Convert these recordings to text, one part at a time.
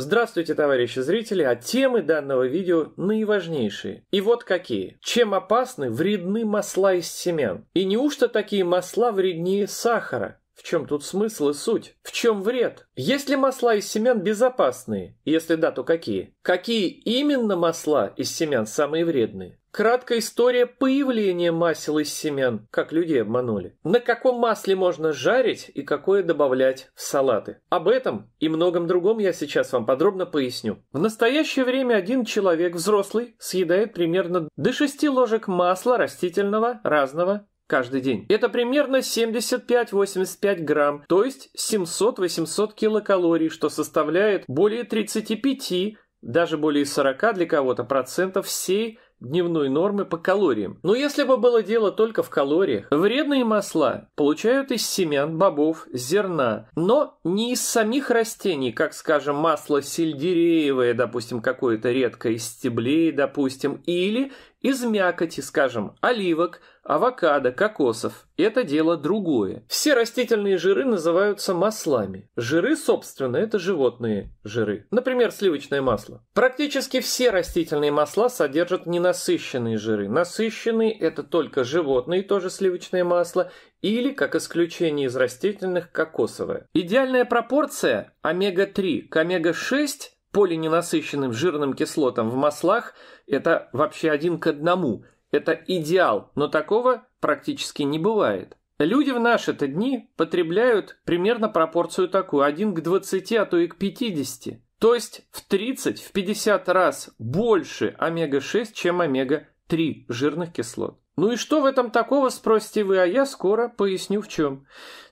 Здравствуйте, товарищи зрители, а темы данного видео наиважнейшие. И вот какие. Чем опасны вредны масла из семян? И неужто такие масла вреднее сахара? В чем тут смысл и суть? В чем вред? Есть ли масла из семян безопасные? Если да, то какие? Какие именно масла из семян самые вредные? Краткая история появления масел из семян, как людей обманули. На каком масле можно жарить и какое добавлять в салаты. Об этом и многом другом я сейчас вам подробно поясню. В настоящее время один человек, взрослый, съедает примерно до 6 ложек масла растительного разного каждый день. Это примерно 75-85 грамм, то есть 700-800 килокалорий, что составляет более 35, даже более 40 для кого-то процентов всей дневной нормы по калориям. Но если бы было дело только в калориях, вредные масла получают из семян, бобов, зерна, но не из самих растений, как, скажем, масло сельдереевое, допустим, какое-то редкое, из стеблей, допустим, или из мякоти, скажем, оливок, авокадо, кокосов – это дело другое. Все растительные жиры называются маслами. Жиры, собственно, это животные жиры. Например, сливочное масло. Практически все растительные масла содержат ненасыщенные жиры. Насыщенные – это только животные, тоже сливочное масло, или, как исключение из растительных, кокосовое. Идеальная пропорция омега-3 к омега-6 – полиненасыщенным жирным кислотам в маслах это вообще один к одному. Это идеал, но такого практически не бывает. Люди в наши-то дни потребляют примерно пропорцию такую, 1 к 20, а то и к 50. То есть в 30, в 50 раз больше омега-6, чем омега-3 жирных кислот. Ну и что в этом такого, спросите вы, а я скоро поясню в чем.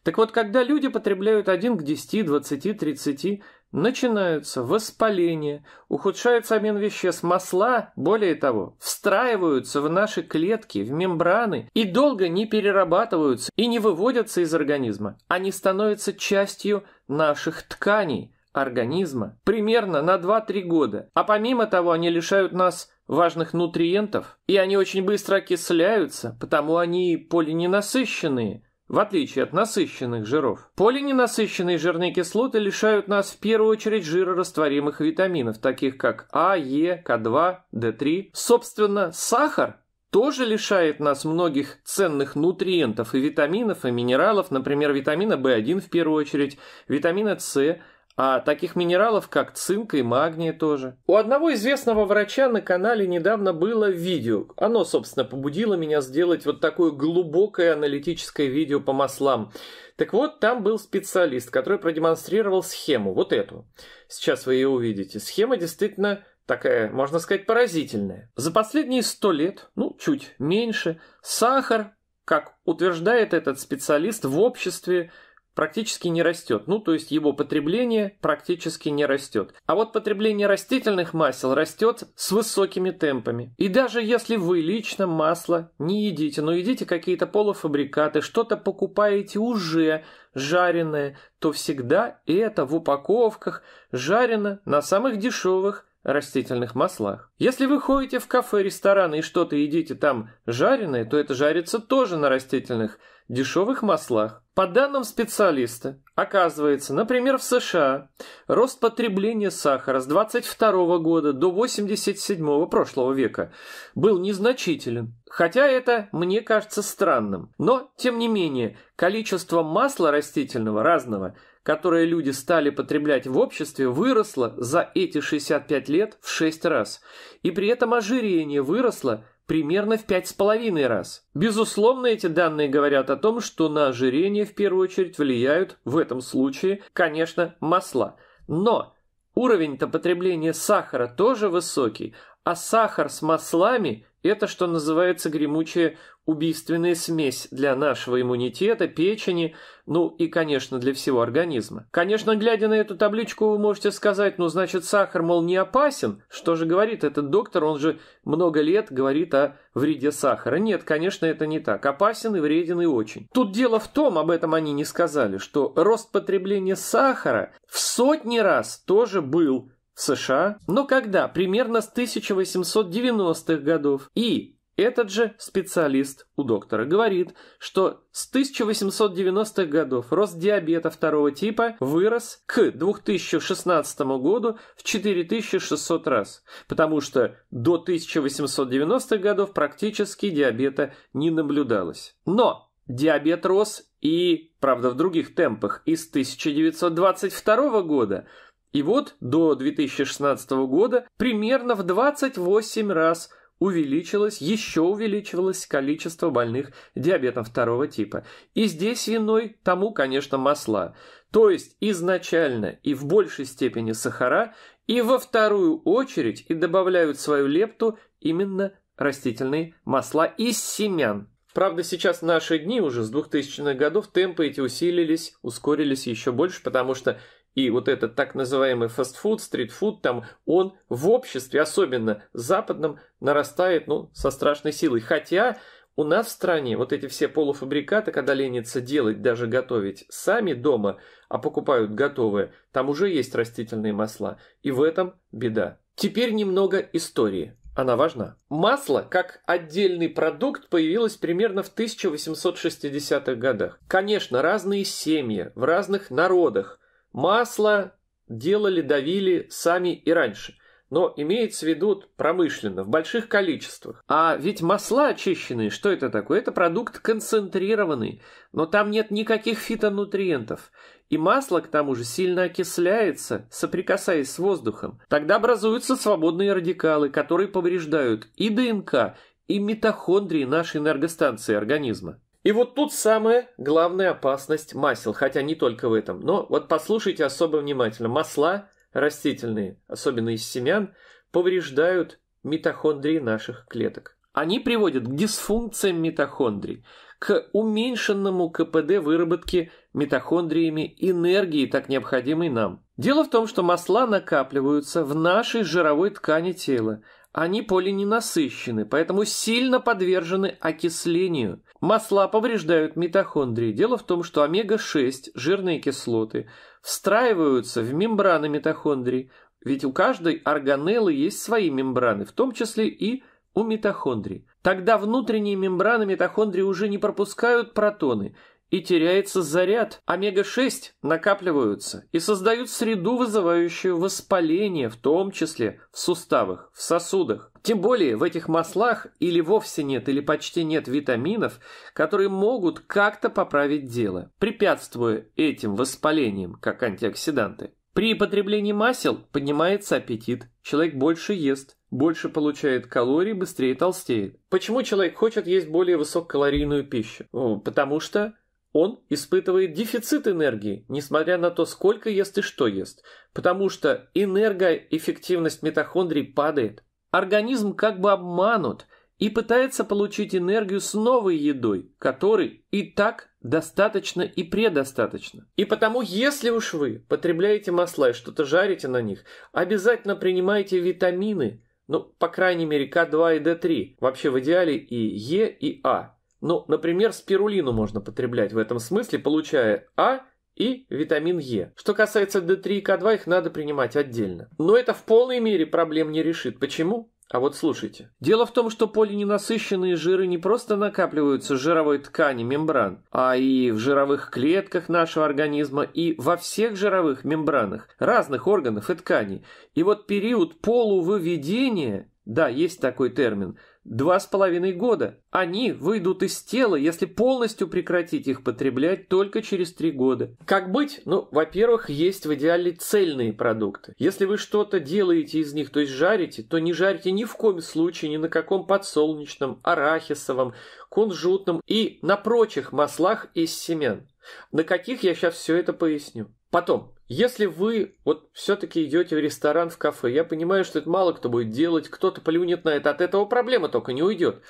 Так вот, когда люди потребляют 1 к 10, 20, 30 начинаются воспаления, ухудшается обмен веществ, масла, более того, встраиваются в наши клетки, в мембраны и долго не перерабатываются и не выводятся из организма. Они становятся частью наших тканей организма примерно на 2-3 года. А помимо того, они лишают нас важных нутриентов, и они очень быстро окисляются, потому они полиненасыщенные в отличие от насыщенных жиров. Полиненасыщенные жирные кислоты лишают нас в первую очередь жирорастворимых витаминов, таких как А, Е, К2, Д3. Собственно, сахар тоже лишает нас многих ценных нутриентов и витаминов, и минералов, например, витамина В1 в первую очередь, витамина С, а таких минералов, как цинк и магния тоже. У одного известного врача на канале недавно было видео. Оно, собственно, побудило меня сделать вот такое глубокое аналитическое видео по маслам. Так вот, там был специалист, который продемонстрировал схему, вот эту. Сейчас вы ее увидите. Схема действительно такая, можно сказать, поразительная. За последние сто лет, ну, чуть меньше, сахар, как утверждает этот специалист, в обществе – практически не растет. Ну, то есть его потребление практически не растет. А вот потребление растительных масел растет с высокими темпами. И даже если вы лично масло не едите, но едите какие-то полуфабрикаты, что-то покупаете уже жареное, то всегда это в упаковках жарено на самых дешевых растительных маслах. Если вы ходите в кафе, рестораны и что-то едите там жареное, то это жарится тоже на растительных маслах дешевых маслах. По данным специалиста, оказывается, например, в США рост потребления сахара с 22 года до 87 прошлого века был незначителен. Хотя это мне кажется странным. Но, тем не менее, количество масла растительного разного, которое люди стали потреблять в обществе, выросло за эти 65 лет в 6 раз. И при этом ожирение выросло – примерно в пять с половиной раз. Безусловно, эти данные говорят о том, что на ожирение в первую очередь влияют, в этом случае, конечно, масла. Но уровень-то потребления сахара тоже высокий, а сахар с маслами это, что называется, гремучая убийственная смесь для нашего иммунитета, печени, ну и, конечно, для всего организма. Конечно, глядя на эту табличку, вы можете сказать, ну, значит, сахар, мол, не опасен. Что же говорит этот доктор, он же много лет говорит о вреде сахара. Нет, конечно, это не так. Опасен и вреден и очень. Тут дело в том, об этом они не сказали, что рост потребления сахара в сотни раз тоже был в США, но когда? Примерно с 1890-х годов. И этот же специалист у доктора говорит, что с 1890-х годов рост диабета второго типа вырос к 2016 году в 4600 раз, потому что до 1890-х годов практически диабета не наблюдалось. Но диабет рос и, правда, в других темпах, и с 1922 года – и вот до 2016 года примерно в 28 раз увеличилось, еще увеличивалось количество больных диабетом второго типа. И здесь виной тому, конечно, масла. То есть изначально и в большей степени сахара, и во вторую очередь и добавляют свою лепту именно растительные масла из семян. Правда, сейчас в наши дни уже с 2000-х годов темпы эти усилились, ускорились еще больше, потому что и вот этот так называемый фастфуд, стритфуд, там он в обществе, особенно западном, нарастает ну, со страшной силой. Хотя у нас в стране вот эти все полуфабрикаты, когда ленится делать, даже готовить сами дома, а покупают готовые, там уже есть растительные масла. И в этом беда. Теперь немного истории. Она важна. Масло как отдельный продукт появилось примерно в 1860-х годах. Конечно, разные семьи в разных народах – Масло делали, давили сами и раньше, но имеется в виду промышленно, в больших количествах. А ведь масла очищенные, что это такое? Это продукт концентрированный, но там нет никаких фитонутриентов. И масло, к тому же, сильно окисляется, соприкасаясь с воздухом. Тогда образуются свободные радикалы, которые повреждают и ДНК, и митохондрии нашей энергостанции организма. И вот тут самая главная опасность масел, хотя не только в этом. Но вот послушайте особо внимательно. Масла растительные, особенно из семян, повреждают митохондрии наших клеток. Они приводят к дисфункциям митохондрий, к уменьшенному КПД выработки митохондриями энергии, так необходимой нам. Дело в том, что масла накапливаются в нашей жировой ткани тела – они полиненасыщены, поэтому сильно подвержены окислению. Масла повреждают митохондрии. Дело в том, что омега-6, жирные кислоты, встраиваются в мембраны митохондрий, ведь у каждой органеллы есть свои мембраны, в том числе и у митохондрий. Тогда внутренние мембраны митохондрии уже не пропускают протоны – и теряется заряд. Омега-6 накапливаются и создают среду, вызывающую воспаление, в том числе в суставах, в сосудах. Тем более в этих маслах или вовсе нет, или почти нет витаминов, которые могут как-то поправить дело, препятствуя этим воспалениям, как антиоксиданты. При потреблении масел поднимается аппетит, человек больше ест, больше получает калорий, быстрее толстеет. Почему человек хочет есть более высококалорийную пищу? Потому что он испытывает дефицит энергии, несмотря на то, сколько ест и что ест, потому что энергоэффективность митохондрий падает. Организм как бы обманут и пытается получить энергию с новой едой, которой и так достаточно и предостаточно. И потому, если уж вы потребляете масла и что-то жарите на них, обязательно принимайте витамины, ну, по крайней мере, К2 и д 3 вообще в идеале и Е, и А, ну, например, спирулину можно потреблять в этом смысле, получая А и витамин Е. Что касается D3 и К2, их надо принимать отдельно. Но это в полной мере проблем не решит. Почему? А вот слушайте. Дело в том, что полиненасыщенные жиры не просто накапливаются в жировой ткани мембран, а и в жировых клетках нашего организма, и во всех жировых мембранах разных органов и тканей. И вот период полувыведения, да, есть такой термин – Два с половиной года. Они выйдут из тела, если полностью прекратить их потреблять только через три года. Как быть? Ну, во-первых, есть в идеале цельные продукты. Если вы что-то делаете из них, то есть жарите, то не жарьте ни в коем случае ни на каком подсолнечном, арахисовом, кунжутном и на прочих маслах из семян. На каких я сейчас все это поясню. Потом, если вы вот все-таки идете в ресторан, в кафе, я понимаю, что это мало кто будет делать, кто-то плюнет на это, от этого проблема только не уйдет,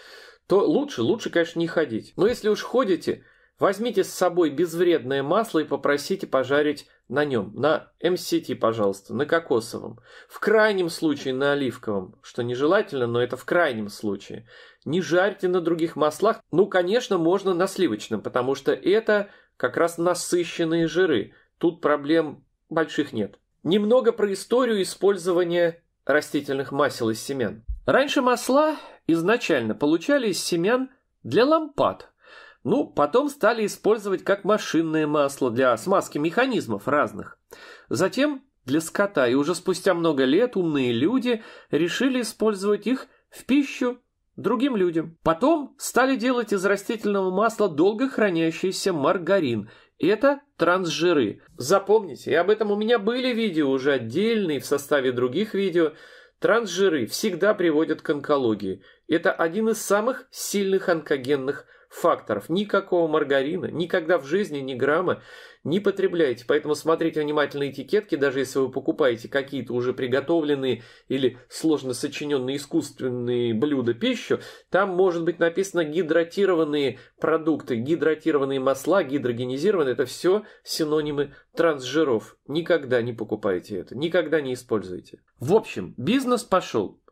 то лучше, лучше, конечно, не ходить. Но если уж ходите, возьмите с собой безвредное масло и попросите пожарить на нем, на MCT, пожалуйста, на кокосовом. В крайнем случае на оливковом, что нежелательно, но это в крайнем случае. Не жарьте на других маслах, ну, конечно, можно на сливочном, потому что это как раз насыщенные жиры. Тут проблем больших нет. Немного про историю использования растительных масел из семян. Раньше масла изначально получали из семян для лампад. Ну, потом стали использовать как машинное масло для смазки механизмов разных. Затем для скота, и уже спустя много лет умные люди решили использовать их в пищу другим людям. Потом стали делать из растительного масла долго хранящийся маргарин – это трансжиры. Запомните, и об этом у меня были видео уже отдельные в составе других видео. Трансжиры всегда приводят к онкологии. Это один из самых сильных онкогенных факторов. Никакого маргарина, никогда в жизни ни грамма не потребляйте. Поэтому смотрите внимательно этикетки, даже если вы покупаете какие-то уже приготовленные или сложно сочиненные искусственные блюда пищу, там может быть написано гидратированные продукты, гидратированные масла, гидрогенизированные. Это все синонимы трансжиров. Никогда не покупайте это, никогда не используйте. В общем, бизнес пошел.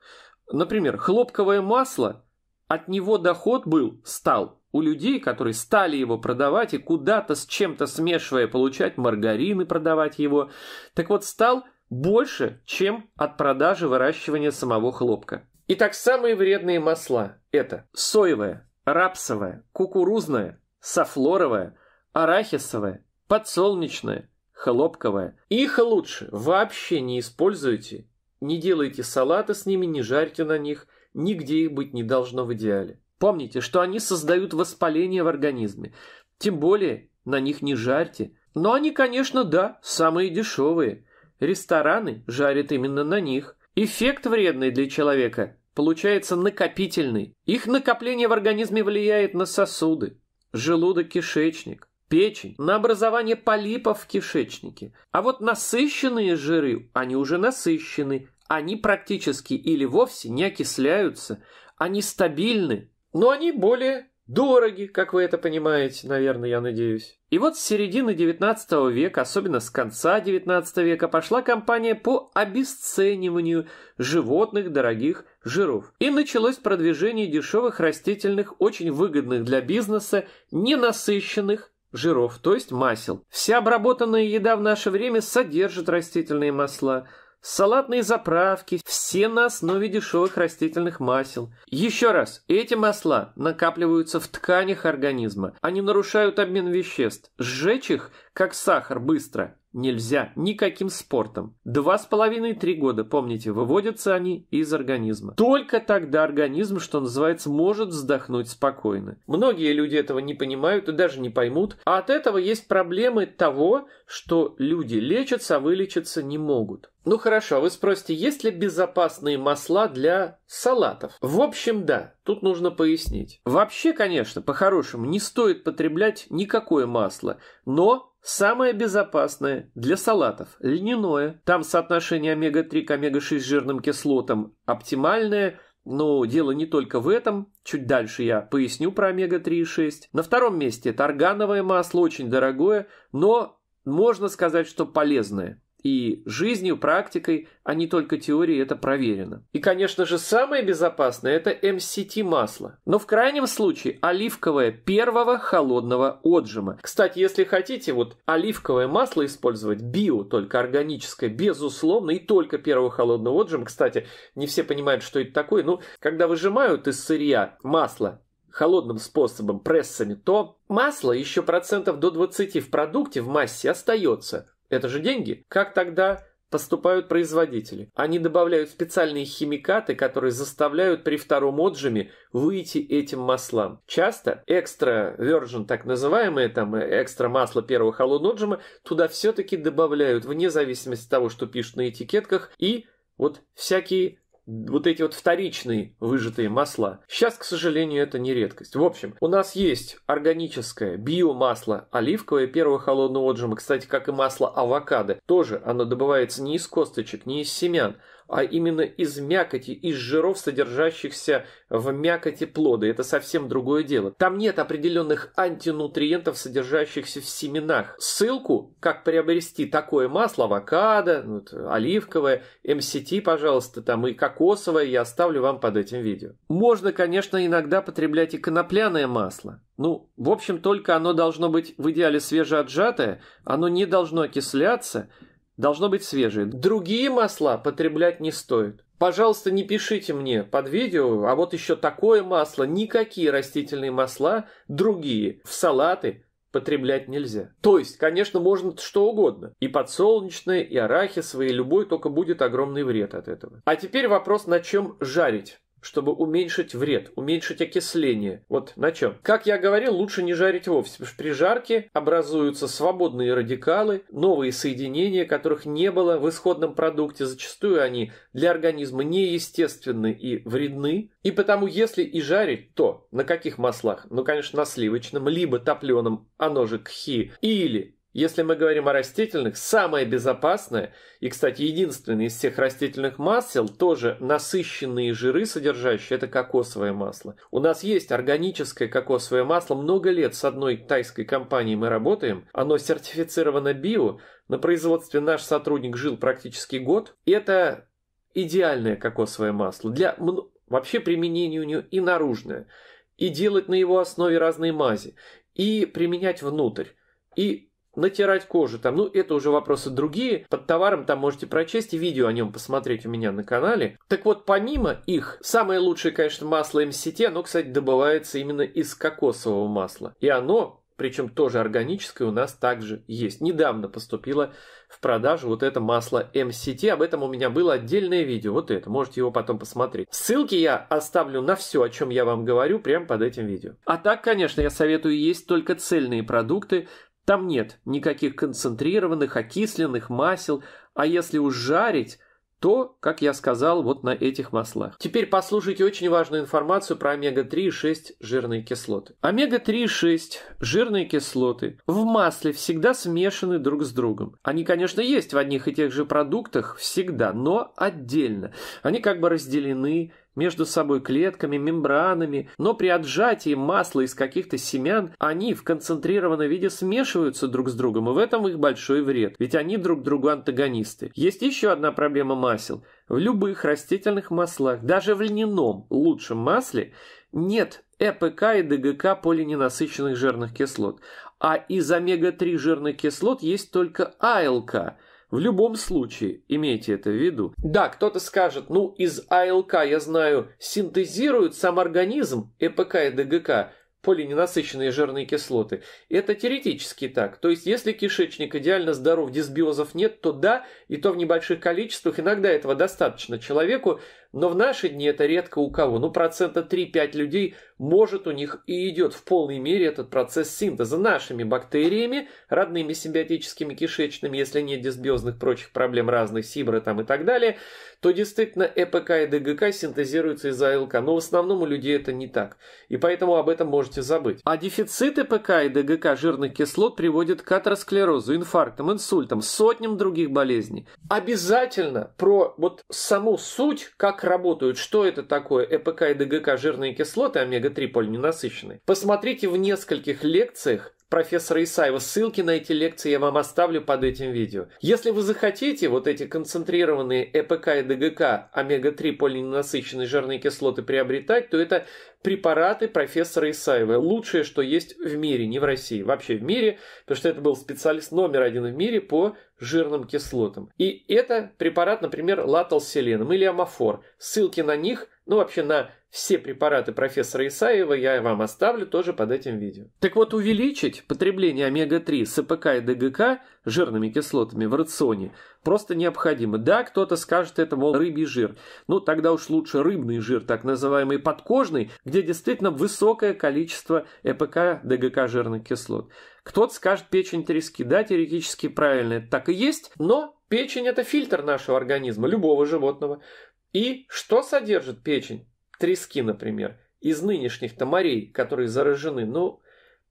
Например, хлопковое масло от него доход был, стал, у людей, которые стали его продавать и куда-то с чем-то смешивая получать маргарин и продавать его. Так вот, стал больше, чем от продажи выращивания самого хлопка. Итак, самые вредные масла – это соевое, рапсовое, кукурузное, софлоровое, арахисовое, подсолнечное, хлопковое. Их лучше вообще не используйте, не делайте салаты с ними, не жарьте на них – Нигде их быть не должно в идеале. Помните, что они создают воспаление в организме. Тем более на них не жарьте. Но они, конечно, да, самые дешевые. Рестораны жарят именно на них. Эффект вредный для человека получается накопительный. Их накопление в организме влияет на сосуды, желудок-кишечник, печень, на образование полипов в кишечнике. А вот насыщенные жиры, они уже насыщены, они практически или вовсе не окисляются, они стабильны, но они более дороги, как вы это понимаете, наверное, я надеюсь. И вот с середины 19 века, особенно с конца 19 века, пошла кампания по обесцениванию животных дорогих жиров. И началось продвижение дешевых растительных, очень выгодных для бизнеса, ненасыщенных жиров, то есть масел. Вся обработанная еда в наше время содержит растительные масла – салатные заправки, все на основе дешевых растительных масел. Еще раз, эти масла накапливаются в тканях организма, они нарушают обмен веществ. Сжечь их, как сахар, быстро Нельзя. Никаким спортом. Два с половиной-три года, помните, выводятся они из организма. Только тогда организм, что называется, может вздохнуть спокойно. Многие люди этого не понимают и даже не поймут. А от этого есть проблемы того, что люди лечатся, а вылечиться не могут. Ну хорошо, а вы спросите, есть ли безопасные масла для салатов? В общем, да, тут нужно пояснить. Вообще, конечно, по-хорошему не стоит потреблять никакое масло, но Самое безопасное для салатов – льняное. Там соотношение омега-3 к омега-6 жирным кислотам оптимальное, но дело не только в этом. Чуть дальше я поясню про омега-3 и 6. На втором месте это масло, очень дорогое, но можно сказать, что полезное. И жизнью, практикой, а не только теорией это проверено. И, конечно же, самое безопасное – это MCT-масло. Но в крайнем случае оливковое первого холодного отжима. Кстати, если хотите, вот оливковое масло использовать, био, только органическое, безусловно, и только первого холодного отжима. Кстати, не все понимают, что это такое. Ну, когда выжимают из сырья масло холодным способом, прессами, то масло еще процентов до 20 в продукте, в массе остается – это же деньги. Как тогда поступают производители. Они добавляют специальные химикаты, которые заставляют при втором отжиме выйти этим маслам. Часто экстра вержен, так называемое, там э, экстра масло первого холодного отжима, туда все-таки добавляют, вне зависимости от того, что пишут на этикетках, и вот всякие вот эти вот вторичные выжатые масла. Сейчас, к сожалению, это не редкость. В общем, у нас есть органическое биомасло оливковое первого холодного отжима. Кстати, как и масло авокадо. Тоже оно добывается не из косточек, не из семян, а именно из мякоти, из жиров, содержащихся в мякоти плода. Это совсем другое дело. Там нет определенных антинутриентов, содержащихся в семенах. Ссылку, как приобрести такое масло, авокадо, ну, оливковое, МСТ, пожалуйста, там и кокосовое, я оставлю вам под этим видео. Можно, конечно, иногда потреблять и конопляное масло. Ну, в общем, только оно должно быть в идеале свежеотжатое, оно не должно окисляться – должно быть свежее. Другие масла потреблять не стоит. Пожалуйста, не пишите мне под видео, а вот еще такое масло, никакие растительные масла, другие, в салаты потреблять нельзя. То есть, конечно, можно что угодно. И подсолнечное, и арахисовое, и любой, только будет огромный вред от этого. А теперь вопрос, на чем жарить чтобы уменьшить вред, уменьшить окисление. Вот на чем. Как я говорил, лучше не жарить вовсе, потому что при жарке образуются свободные радикалы, новые соединения, которых не было в исходном продукте. Зачастую они для организма неестественны и вредны. И потому, если и жарить, то на каких маслах? Ну, конечно, на сливочном, либо топленом, оно а же кхи, или если мы говорим о растительных, самое безопасное и, кстати, единственное из всех растительных масел, тоже насыщенные жиры содержащие, это кокосовое масло. У нас есть органическое кокосовое масло. Много лет с одной тайской компанией мы работаем. Оно сертифицировано био. На производстве наш сотрудник жил практически год. Это идеальное кокосовое масло. Для вообще применения у нее и наружное. И делать на его основе разные мази. И применять внутрь. И натирать кожу там. Ну, это уже вопросы другие. Под товаром там можете прочесть и видео о нем посмотреть у меня на канале. Так вот, помимо их, самое лучшее, конечно, масло МСТ, оно, кстати, добывается именно из кокосового масла. И оно причем тоже органическое, у нас также есть. Недавно поступило в продажу вот это масло MCT, об этом у меня было отдельное видео, вот это, можете его потом посмотреть. Ссылки я оставлю на все, о чем я вам говорю, прямо под этим видео. А так, конечно, я советую есть только цельные продукты, там нет никаких концентрированных, окисленных масел, а если уж жарить, то, как я сказал, вот на этих маслах. Теперь послушайте очень важную информацию про омега-3 и 6 жирные кислоты. Омега-3 и 6 жирные кислоты в масле всегда смешаны друг с другом. Они, конечно, есть в одних и тех же продуктах всегда, но отдельно. Они как бы разделены между собой клетками, мембранами, но при отжатии масла из каких-то семян они в концентрированном виде смешиваются друг с другом, и в этом их большой вред, ведь они друг другу антагонисты. Есть еще одна проблема масел. В любых растительных маслах, даже в льняном, лучшем масле, нет ЭПК и ДГК полиненасыщенных жирных кислот, а из омега-3 жирных кислот есть только АЛК – в любом случае, имейте это в виду. Да, кто-то скажет, ну из АЛК, я знаю, синтезируют сам организм ЭПК и ДГК, полиненасыщенные жирные кислоты. Это теоретически так. То есть, если кишечник идеально здоров, дисбиозов нет, то да, и то в небольших количествах. Иногда этого достаточно человеку но в наши дни это редко у кого. Ну, процента 3-5 людей, может, у них и идет в полной мере этот процесс синтеза нашими бактериями, родными симбиотическими кишечными, если нет дисбиозных прочих проблем разных, сибры там и так далее, то действительно ЭПК и ДГК синтезируются из АЛК. Но в основном у людей это не так. И поэтому об этом можете забыть. А дефицит ЭПК и ДГК жирных кислот приводит к атеросклерозу, инфарктам, инсультам, сотням других болезней. Обязательно про вот саму суть, как работают, что это такое ЭПК и ДГК жирные кислоты омега-3 полиненасыщенные, посмотрите в нескольких лекциях профессора Исаева. Ссылки на эти лекции я вам оставлю под этим видео. Если вы захотите вот эти концентрированные ЭПК и ДГК, омега-3 полиненасыщенные жирные кислоты приобретать, то это препараты профессора Исаева. Лучшее, что есть в мире, не в России, вообще в мире, потому что это был специалист номер один в мире по жирным кислотам. И это препарат, например, латалселеном или амофор. Ссылки на них, ну вообще на все препараты профессора Исаева я вам оставлю тоже под этим видео. Так вот, увеличить потребление омега-3 эпк и ДГК жирными кислотами в рационе просто необходимо. Да, кто-то скажет это, мол, рыбий жир. Ну, тогда уж лучше рыбный жир, так называемый подкожный, где действительно высокое количество ЭПК, ДГК жирных кислот. Кто-то скажет печень трески. Да, теоретически правильно, это так и есть, но печень – это фильтр нашего организма, любого животного. И что содержит печень? трески, например, из нынешних томарей, которые заражены, ну,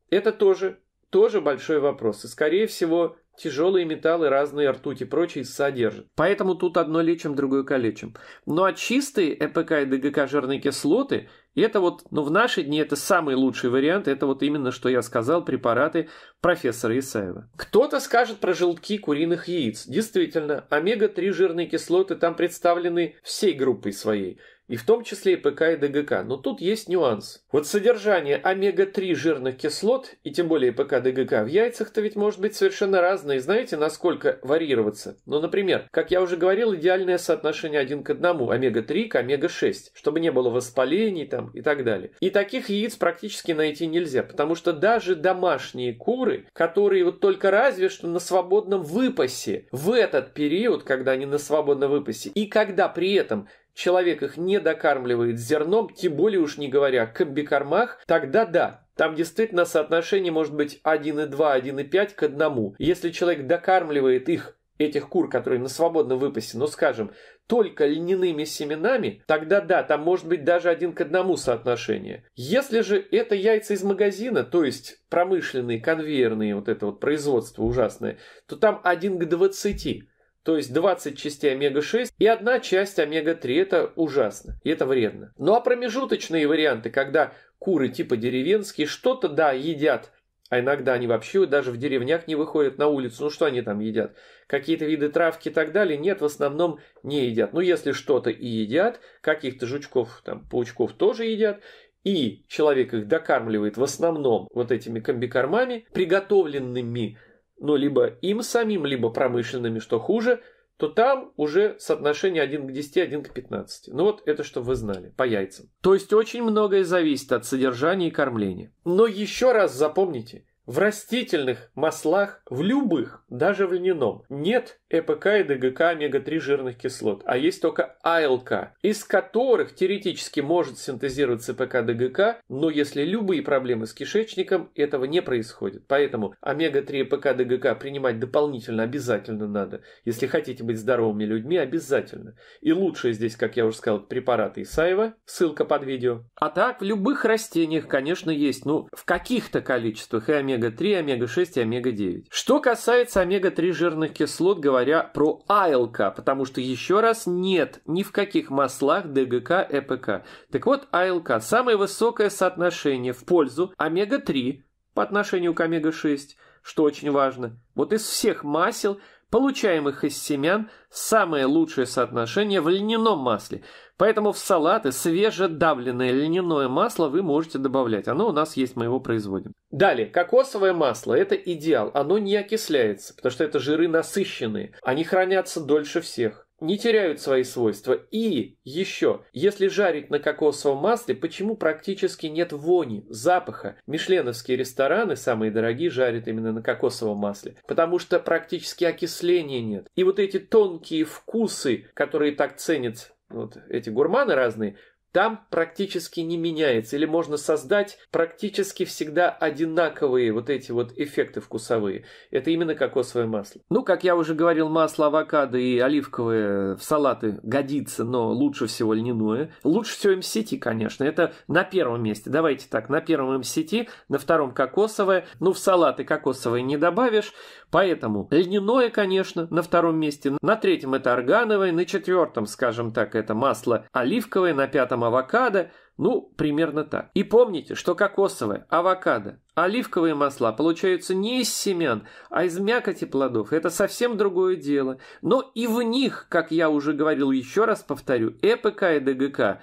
это тоже, тоже большой вопрос. И, скорее всего, Тяжелые металлы, разные ртути и прочее содержат. Поэтому тут одно лечим, другое калечим. Ну а чистые ЭПК и ДГК жирные кислоты, это вот, ну в наши дни это самый лучший вариант, это вот именно, что я сказал, препараты профессора Исаева. Кто-то скажет про желтки куриных яиц. Действительно, омега-3 жирные кислоты там представлены всей группой своей и в том числе и ПК и ДГК. Но тут есть нюанс. Вот содержание омега-3 жирных кислот, и тем более ПК ДГК, в яйцах-то ведь может быть совершенно разное. И знаете, насколько варьироваться? Ну, например, как я уже говорил, идеальное соотношение один к одному, омега-3 к омега-6, чтобы не было воспалений там и так далее. И таких яиц практически найти нельзя, потому что даже домашние куры, которые вот только разве что на свободном выпасе, в этот период, когда они на свободном выпасе, и когда при этом человек их не докармливает зерном, тем более уж не говоря о комбикормах, тогда да, там действительно соотношение может быть 1,2, 1,5 к 1. Если человек докармливает их этих кур, которые на свободном выпасе, но ну, скажем, только льняными семенами, тогда да, там может быть даже один к одному соотношение. Если же это яйца из магазина, то есть промышленные, конвейерные, вот это вот производство ужасное, то там один к двадцати то есть 20 частей омега-6 и одна часть омега-3. Это ужасно, и это вредно. Ну а промежуточные варианты, когда куры типа деревенские что-то, да, едят, а иногда они вообще даже в деревнях не выходят на улицу. Ну что они там едят? Какие-то виды травки и так далее? Нет, в основном не едят. Ну если что-то и едят, каких-то жучков, там, паучков тоже едят, и человек их докармливает в основном вот этими комбикормами, приготовленными но либо им самим, либо промышленными, что хуже, то там уже соотношение 1 к 10, 1 к 15. Ну вот это, что вы знали, по яйцам. То есть очень многое зависит от содержания и кормления. Но еще раз запомните – в растительных маслах, в любых, даже в льняном, нет ЭПК и ДГК омега-3 жирных кислот, а есть только АЛК, из которых теоретически может синтезироваться ПК-ДГК, но если любые проблемы с кишечником, этого не происходит. Поэтому омега-3 и ПК-ДГК принимать дополнительно обязательно надо. Если хотите быть здоровыми людьми, обязательно. И лучшие здесь, как я уже сказал, препараты Исаева, ссылка под видео. А так, в любых растениях, конечно, есть, ну, в каких-то количествах и омега омега-3, омега-6 и омега-9. Что касается омега-3 жирных кислот, говоря про АЛК, потому что еще раз нет ни в каких маслах ДГК, ЭПК. Так вот, АЛК – самое высокое соотношение в пользу омега-3 по отношению к омега-6, что очень важно. Вот из всех масел получаемых из семян, самое лучшее соотношение в льняном масле. Поэтому в салаты свежедавленное льняное масло вы можете добавлять. Оно у нас есть, мы его производим. Далее, кокосовое масло – это идеал. Оно не окисляется, потому что это жиры насыщенные. Они хранятся дольше всех не теряют свои свойства. И еще, если жарить на кокосовом масле, почему практически нет вони, запаха? Мишленовские рестораны, самые дорогие, жарят именно на кокосовом масле, потому что практически окисления нет. И вот эти тонкие вкусы, которые так ценят вот эти гурманы разные, там практически не меняется, или можно создать практически всегда одинаковые вот эти вот эффекты вкусовые. Это именно кокосовое масло. Ну, как я уже говорил, масло авокадо и оливковое в салаты годится, но лучше всего льняное. Лучше всего МСТ, конечно. Это на первом месте. Давайте так, на первом МСТ, на втором кокосовое. Ну, в салаты кокосовое не добавишь, поэтому льняное, конечно, на втором месте. На третьем это органовое, на четвертом, скажем так, это масло оливковое, на пятом авокадо, ну, примерно так. И помните, что кокосовое, авокадо, оливковые масла получаются не из семян, а из мякоти плодов. Это совсем другое дело. Но и в них, как я уже говорил, еще раз повторю, ЭПК и ДГК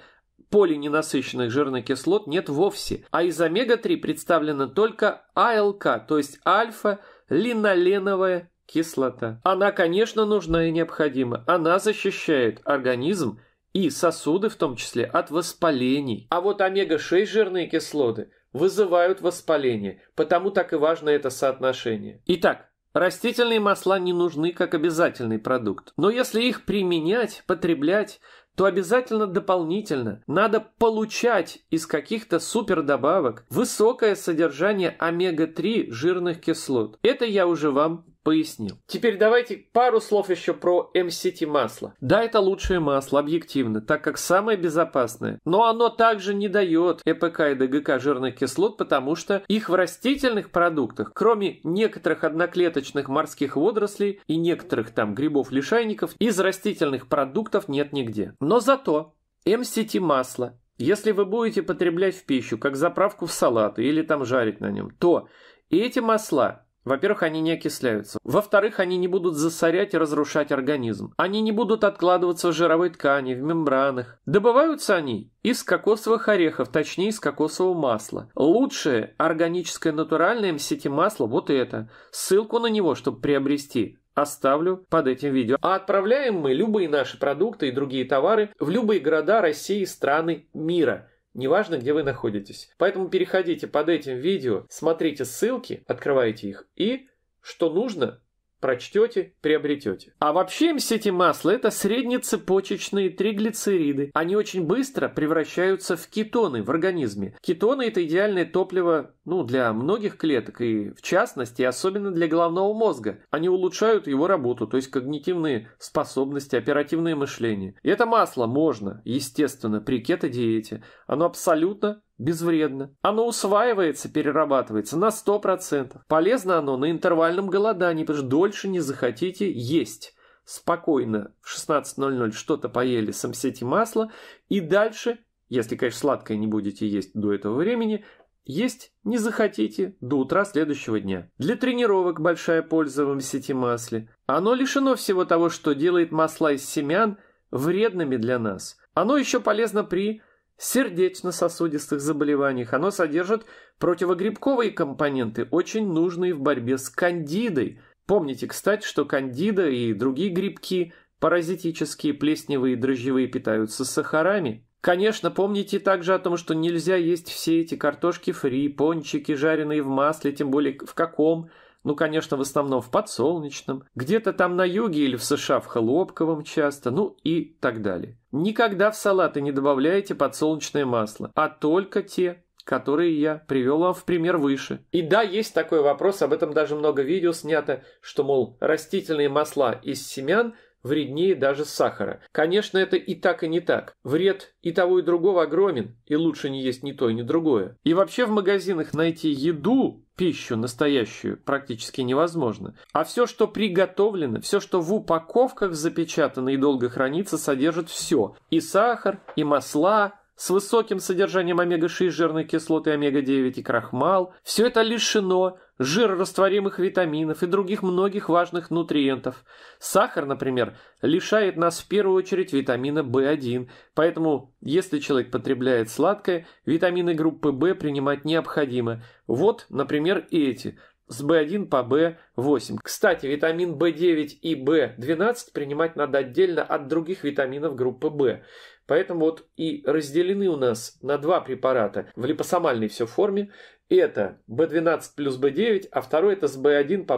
полиненасыщенных жирных кислот нет вовсе, а из омега-3 представлена только АЛК, то есть альфа-линоленовая кислота. Она, конечно, нужна и необходима. Она защищает организм и сосуды в том числе от воспалений. А вот омега-6 жирные кислоты вызывают воспаление, потому так и важно это соотношение. Итак, растительные масла не нужны как обязательный продукт, но если их применять, потреблять, то обязательно дополнительно надо получать из каких-то супердобавок высокое содержание омега-3 жирных кислот. Это я уже вам пояснил. Теперь давайте пару слов еще про MCT масло. Да, это лучшее масло, объективно, так как самое безопасное. Но оно также не дает ЭПК и ДГК жирных кислот, потому что их в растительных продуктах, кроме некоторых одноклеточных морских водорослей и некоторых там грибов-лишайников, из растительных продуктов нет нигде. Но зато MCT масло если вы будете потреблять в пищу, как заправку в салат или там жарить на нем, то эти масла во-первых, они не окисляются. Во-вторых, они не будут засорять и разрушать организм. Они не будут откладываться в жировой ткани, в мембранах. Добываются они из кокосовых орехов, точнее из кокосового масла. Лучшее органическое натуральное МСТ масло вот это. Ссылку на него, чтобы приобрести, оставлю под этим видео. А отправляем мы любые наши продукты и другие товары в любые города России и страны мира – неважно, где вы находитесь. Поэтому переходите под этим видео, смотрите ссылки, открывайте их и, что нужно, прочтете, приобретете. А вообще эти масла – это среднецепочечные триглицериды. Они очень быстро превращаются в кетоны в организме. Кетоны – это идеальное топливо ну, для многих клеток, и в частности, особенно для головного мозга. Они улучшают его работу, то есть когнитивные способности, оперативное мышление. И это масло можно, естественно, при кето-диете. Оно абсолютно безвредно. Оно усваивается, перерабатывается на 100%. Полезно оно на интервальном голодании, потому что дольше не захотите есть. Спокойно в 16.00 что-то поели, самсете масло, и дальше, если, конечно, сладкое не будете есть до этого времени, есть не захотите до утра следующего дня. Для тренировок большая польза в сети масле. Оно лишено всего того, что делает масла из семян вредными для нас. Оно еще полезно при сердечно-сосудистых заболеваниях. Оно содержит противогрибковые компоненты, очень нужные в борьбе с кандидой. Помните, кстати, что кандида и другие грибки, паразитические, плесневые и дрожжевые, питаются сахарами. Конечно, помните также о том, что нельзя есть все эти картошки фри, пончики, жареные в масле, тем более в каком – ну, конечно, в основном в Подсолнечном, где-то там на юге или в США в хлопковом часто, ну и так далее. Никогда в салаты не добавляйте подсолнечное масло, а только те, которые я привел вам в пример выше. И да, есть такой вопрос, об этом даже много видео снято, что, мол, растительные масла из семян – вреднее даже сахара. Конечно, это и так, и не так. Вред и того, и другого огромен, и лучше не есть ни то, ни другое. И вообще в магазинах найти еду, пищу настоящую, практически невозможно. А все, что приготовлено, все, что в упаковках запечатано и долго хранится, содержит все. И сахар, и масла, с высоким содержанием омега-6 жирных кислот и омега-9 и крахмал. Все это лишено жирорастворимых витаминов и других многих важных нутриентов. Сахар, например, лишает нас в первую очередь витамина В1, поэтому если человек потребляет сладкое, витамины группы В принимать необходимо. Вот, например, эти – с B1 по B8. Кстати, витамин B9 и B12 принимать надо отдельно от других витаминов группы B. Поэтому вот и разделены у нас на два препарата в липосомальной все форме это B12 плюс B9, а второй это с B1 по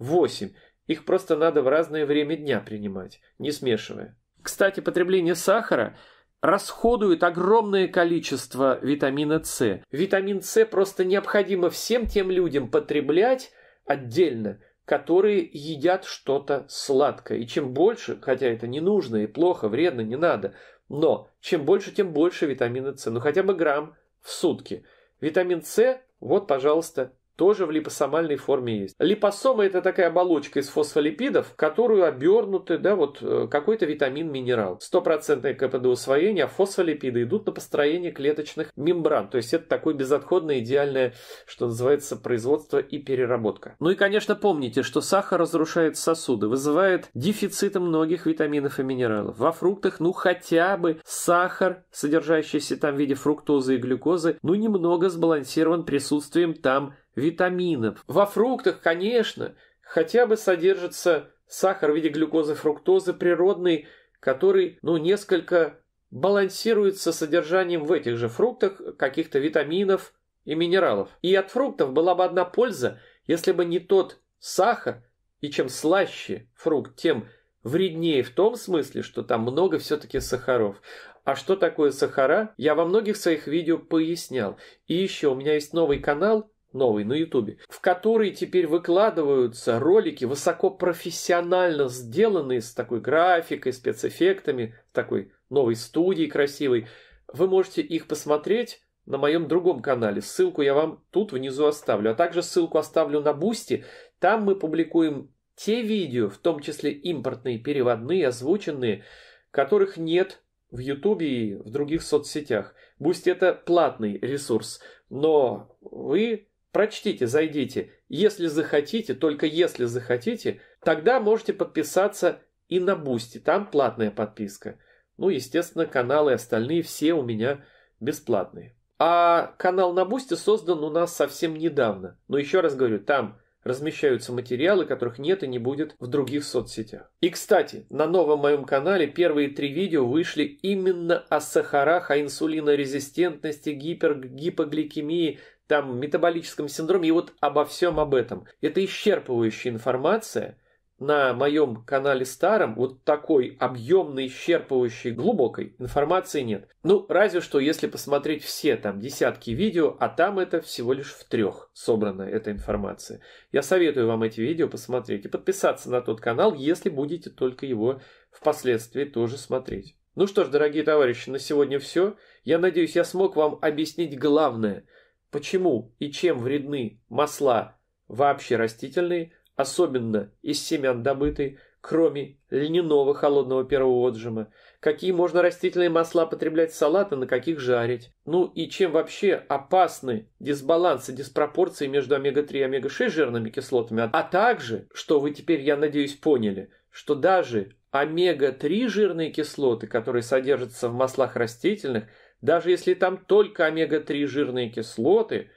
B8. Их просто надо в разное время дня принимать, не смешивая. Кстати, потребление сахара расходует огромное количество витамина С. Витамин С просто необходимо всем тем людям потреблять отдельно, которые едят что-то сладкое. И чем больше, хотя это не нужно и плохо, вредно, не надо, но чем больше, тем больше витамина С. Ну хотя бы грамм в сутки. Витамин С вот, пожалуйста, тоже в липосомальной форме есть. Липосома – это такая оболочка из фосфолипидов, в которую обернуты да, вот, э, какой-то витамин, минерал. Стопроцентное КПД усвоения, а фосфолипиды идут на построение клеточных мембран. То есть это такое безотходное, идеальное, что называется, производство и переработка. Ну и, конечно, помните, что сахар разрушает сосуды, вызывает дефициты многих витаминов и минералов. Во фруктах, ну, хотя бы сахар, содержащийся там в виде фруктозы и глюкозы, ну, немного сбалансирован присутствием там витаминов. Во фруктах, конечно, хотя бы содержится сахар в виде глюкозы фруктозы природный, который, ну, несколько балансируется содержанием в этих же фруктах каких-то витаминов и минералов. И от фруктов была бы одна польза, если бы не тот сахар, и чем слаще фрукт, тем вреднее в том смысле, что там много все-таки сахаров. А что такое сахара, я во многих своих видео пояснял. И еще у меня есть новый канал новый на Ютубе, в который теперь выкладываются ролики высокопрофессионально сделанные с такой графикой, спецэффектами, такой новой студии красивой. Вы можете их посмотреть на моем другом канале. Ссылку я вам тут внизу оставлю. А также ссылку оставлю на Бусти. Там мы публикуем те видео, в том числе импортные, переводные, озвученные, которых нет в Ютубе и в других соцсетях. Бусти это платный ресурс, но вы Прочтите, зайдите. Если захотите, только если захотите, тогда можете подписаться и на Бусти. Там платная подписка. Ну, естественно, каналы остальные все у меня бесплатные. А канал на Бусти создан у нас совсем недавно. Но еще раз говорю, там размещаются материалы, которых нет и не будет в других соцсетях. И, кстати, на новом моем канале первые три видео вышли именно о сахарах, о инсулинорезистентности, гипер, гипогликемии, там метаболическом синдроме и вот обо всем об этом. Это исчерпывающая информация на моем канале старом вот такой объемной, исчерпывающей, глубокой информации нет. Ну, разве что, если посмотреть все там десятки видео, а там это всего лишь в трех собрана эта информация. Я советую вам эти видео посмотреть и подписаться на тот канал, если будете только его впоследствии тоже смотреть. Ну что ж, дорогие товарищи, на сегодня все. Я надеюсь, я смог вам объяснить главное – почему и чем вредны масла вообще растительные, особенно из семян добытые, кроме льняного холодного первого отжима, какие можно растительные масла потреблять в салаты, на каких жарить, ну и чем вообще опасны дисбалансы, диспропорции между омега-3 и омега-6 жирными кислотами, а также, что вы теперь, я надеюсь, поняли, что даже омега-3 жирные кислоты, которые содержатся в маслах растительных – даже если там только омега-3 жирные кислоты,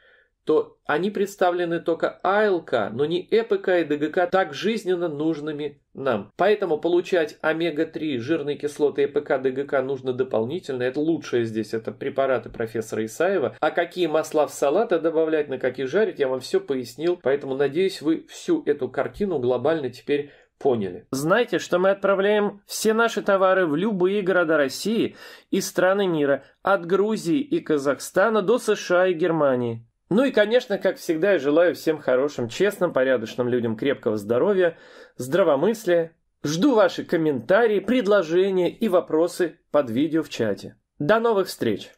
то они представлены только АЛК, но не ЭПК и ДГК так жизненно нужными нам. Поэтому получать омега-3 жирные кислоты ЭПК, ДГК нужно дополнительно. Это лучшее здесь, это препараты профессора Исаева. А какие масла в салаты добавлять, на какие жарить, я вам все пояснил. Поэтому надеюсь, вы всю эту картину глобально теперь поняли. Знайте, что мы отправляем все наши товары в любые города России и страны мира, от Грузии и Казахстана до США и Германии. Ну и, конечно, как всегда, я желаю всем хорошим, честным, порядочным людям крепкого здоровья, здравомыслия. Жду ваши комментарии, предложения и вопросы под видео в чате. До новых встреч!